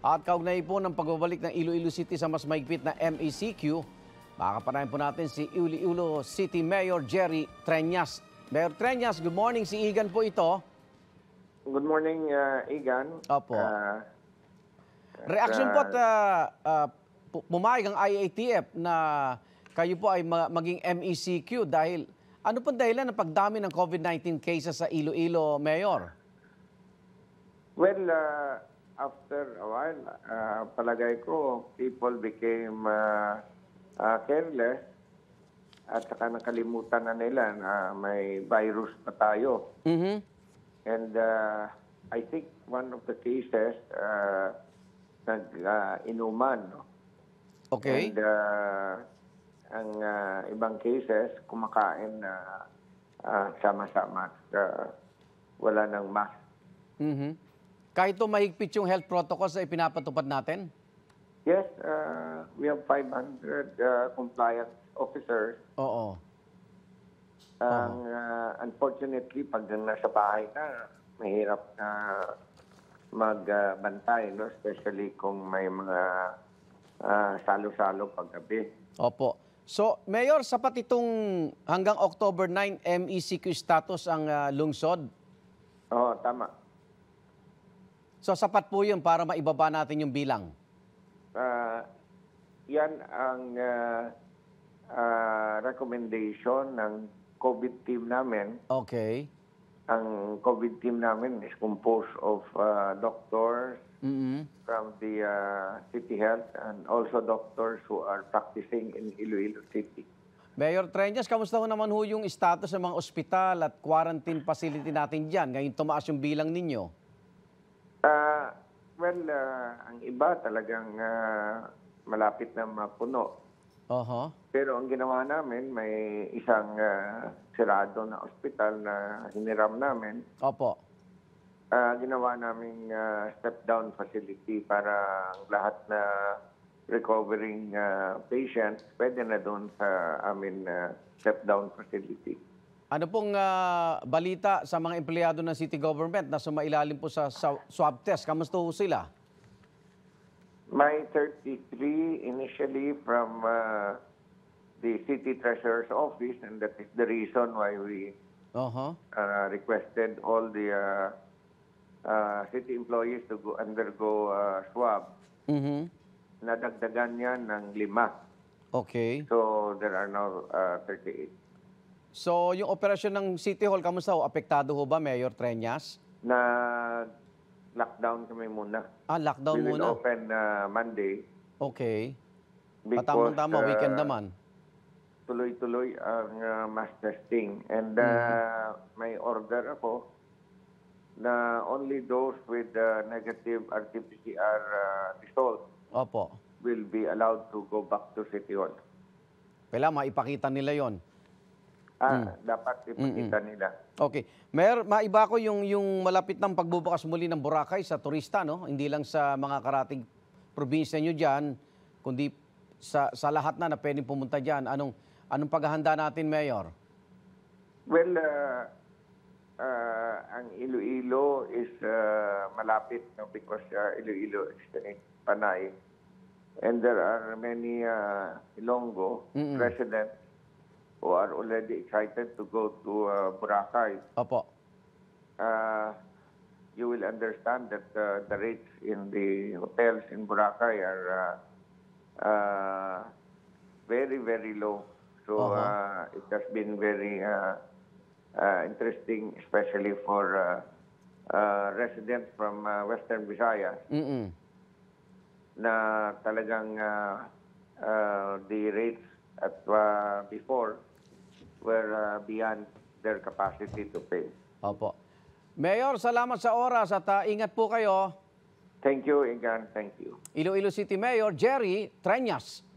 At kaugnay po ng pagbabalik ng Iloilo City sa mas maigpit na MECQ, makakapanayin po natin si Iloilo City Mayor Jerry Trenyas. Mayor Trenyas, good morning. Si Igan po ito. Good morning, uh, Igan. Opo. Uh, Reaction uh, po at uh, uh, uh ang IATF na kayo po ay maging MECQ dahil ano pong dahilan ng pagdami ng COVID-19 cases sa Iloilo, Mayor? Well, uh, after a while, uh, palagay ko, people became uh, uh, careless at saka nakalimutan na nila na may virus pa tayo. Mm-hmm. And uh, I think one of the cases, uh, nag-inuman. Uh, Okay. And uh, ang uh, ibang cases, kumakain na uh, uh, sama-sama. Uh, wala ng mask. Mm-hmm. Kahit ito mahigpit yung health protocols na ipinapatupad natin? Yes, uh, we have 500 uh, compliance officers. Oo. Ang, uh, unfortunately, pag nasa bahay ka, mahirap na magbantay, uh, no? especially kung may mga uh, salo-salo paggabi. Opo. So, Mayor, sapat itong hanggang October 9 MECQ status ang uh, lungsod? Oo, tama. So sapat po yun para maibaba natin yung bilang? Uh, yan ang uh, uh, recommendation ng COVID team namin. Okay. Ang COVID team namin is composed of uh, doctors mm-hmm. from the uh, City Health and also doctors who are practicing in Iloilo City. Mayor Trenjas, kamusta ho naman ho yung status ng mga ospital at quarantine facility natin dyan? Ngayon tumaas yung bilang ninyo. Uh, well, uh, ang iba talagang uh, malapit na mapuno. Oho. Pero ang ginawa namin, may isang uh, sirado na ospital na hiniram namin. Opo. Uh, ginawa namin uh, step-down facility para ang lahat na recovering uh, patients pwede na doon sa amin uh, step-down facility. Ano pong uh, balita sa mga empleyado ng city government na sumailalim po sa swab test? Kamusta po sila? May 33 initially from uh, the city treasurer's office and that is the reason why we uh -huh. uh, ah, requested all the uh, uh, city employees to go undergo uh, swab. Mm -hmm. Nadagdagan niya ng lima. Okay. So there are now uh, 38. So, yung operasyon ng City Hall, kamusta ho? Apektado ho ba, Mayor Treñas? Na lockdown kami muna. Ah, lockdown muna? We open uh, Monday. Okay. Patamang-tama, uh, weekend naman. Tuloy-tuloy ang uh, mass testing. And uh, mm-hmm. may order ako na only those with uh, negative RT-PCR uh, result Opo. will be allowed to go back to City Hall. Kailangan maipakita nila yon ah, mm. dapat ipakita Mm-mm. nila. Okay. Mayor, maiba ko yung, yung malapit ng pagbubukas muli ng Boracay sa turista, no? Hindi lang sa mga karating probinsya nyo dyan, kundi sa, sa lahat na na pwedeng pumunta dyan. Anong, anong paghahanda natin, Mayor? Well, uh, uh, ang Iloilo is uh, malapit no, because uh, Iloilo is in Panay. And there are many uh, Ilonggo mm -mm. residents who are already excited to go to uh, Boracay. Opo. Uh, you will understand that uh, the rates in the hotels in Boracay are uh, uh, very, very low. So uh -huh. uh, it has been very uh, uh, interesting, especially for uh, uh, residents from uh, Western Visayas. Mm -mm. Na talagang uh, uh, the rates at uh, before were uh, beyond their capacity to pay. Opo. Mayor, salamat sa oras at uh, ingat po kayo. Thank you, Igan. Thank you. Iloilo City Mayor Jerry Treñas.